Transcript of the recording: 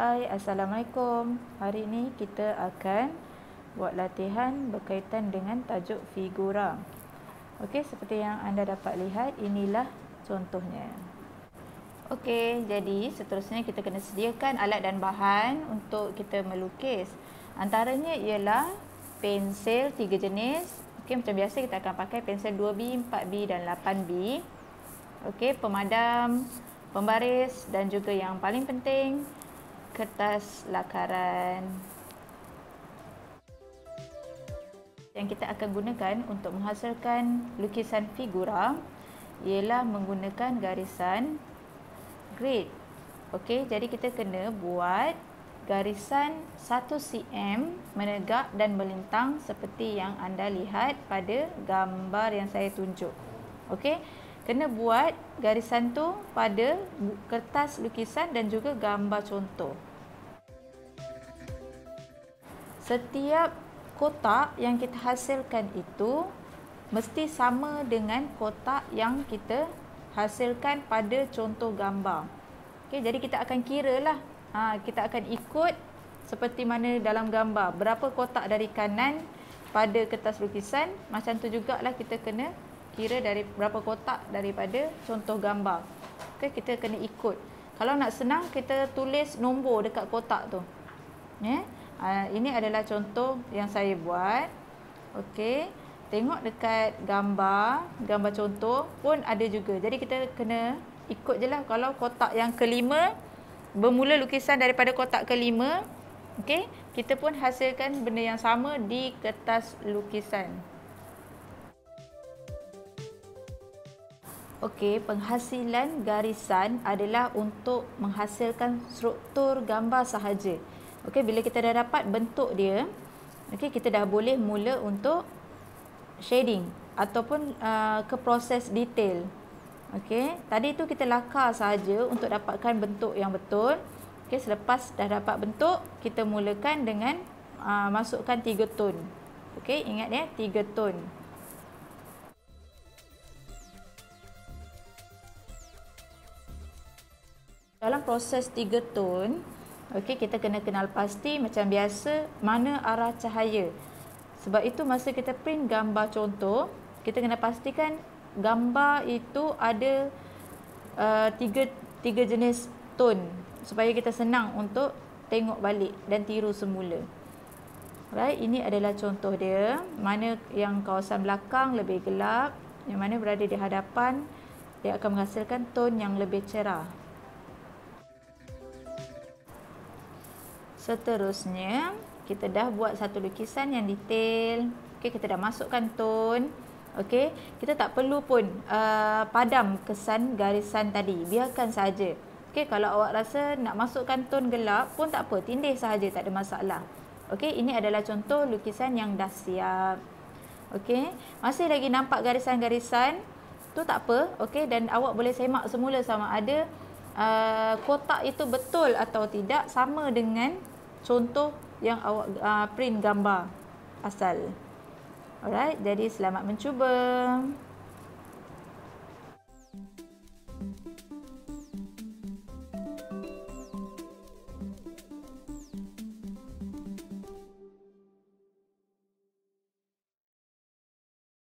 Hai Assalamualaikum Hari ini kita akan buat latihan berkaitan dengan tajuk figura Ok seperti yang anda dapat lihat inilah contohnya Ok jadi seterusnya kita kena sediakan alat dan bahan untuk kita melukis Antaranya ialah pensel tiga jenis Ok macam biasa kita akan pakai pensel 2B, 4B dan 8B Ok pemadam, pembaris dan juga yang paling penting kertas lakaran yang kita akan gunakan untuk menghasilkan lukisan figura ialah menggunakan garisan grid. Okey, jadi kita kena buat garisan 1 cm menegak dan melintang seperti yang anda lihat pada gambar yang saya tunjuk. Okey, kena buat garisan tu pada kertas lukisan dan juga gambar contoh setiap kotak yang kita hasilkan itu mesti sama dengan kotak yang kita hasilkan pada contoh gambar. Okey, jadi kita akan kira lah. Ha, kita akan ikut seperti mana dalam gambar. Berapa kotak dari kanan pada kertas lukisan. Macam tu jugalah kita kena kira dari berapa kotak daripada contoh gambar. Okey, kita kena ikut. Kalau nak senang, kita tulis nombor dekat kotak tu. Ya. Yeah. Ah, ini adalah contoh yang saya buat. Okey. Tengok dekat gambar, gambar contoh pun ada juga. Jadi kita kena ikut je lah kalau kotak yang kelima bermula lukisan daripada kotak kelima. Okey. Kita pun hasilkan benda yang sama di kertas lukisan. Okey, penghasilan garisan adalah untuk menghasilkan struktur gambar sahaja. Okey, bila kita dah dapat bentuk dia, okey kita dah boleh mula untuk shading ataupun uh, ke proses detail. Okey, tadi tu kita lakar saja untuk dapatkan bentuk yang betul. Okey, selepas dah dapat bentuk, kita mulakan dengan uh, masukkan 3 tone. Okey, ingat ya, 3 ton. Dalam proses tiga tone. Okey, kita kena kenal pasti macam biasa mana arah cahaya. Sebab itu masa kita print gambar contoh, kita kena pastikan gambar itu ada uh, tiga tiga jenis tone supaya kita senang untuk tengok balik dan tiru semula. Right, ini adalah contoh dia. Mana yang kawasan belakang lebih gelap, yang mana berada di hadapan dia akan menghasilkan tone yang lebih cerah. Seterusnya, kita dah buat satu lukisan yang detail. Okey, kita dah masukkan tone. Okey, kita tak perlu pun uh, padam kesan garisan tadi. Biarkan saja. Okey, kalau awak rasa nak masukkan tone gelap pun tak apa, tindih saja tak ada masalah. Okey, ini adalah contoh lukisan yang dah siap. Okey, masih lagi nampak garisan-garisan? Tu tak apa. Okey, dan awak boleh semak semula sama ada Eh, kotak itu betul atau tidak sama dengan contoh yang awak uh, print gambar asal. Alright, jadi selamat mencuba. Thank you.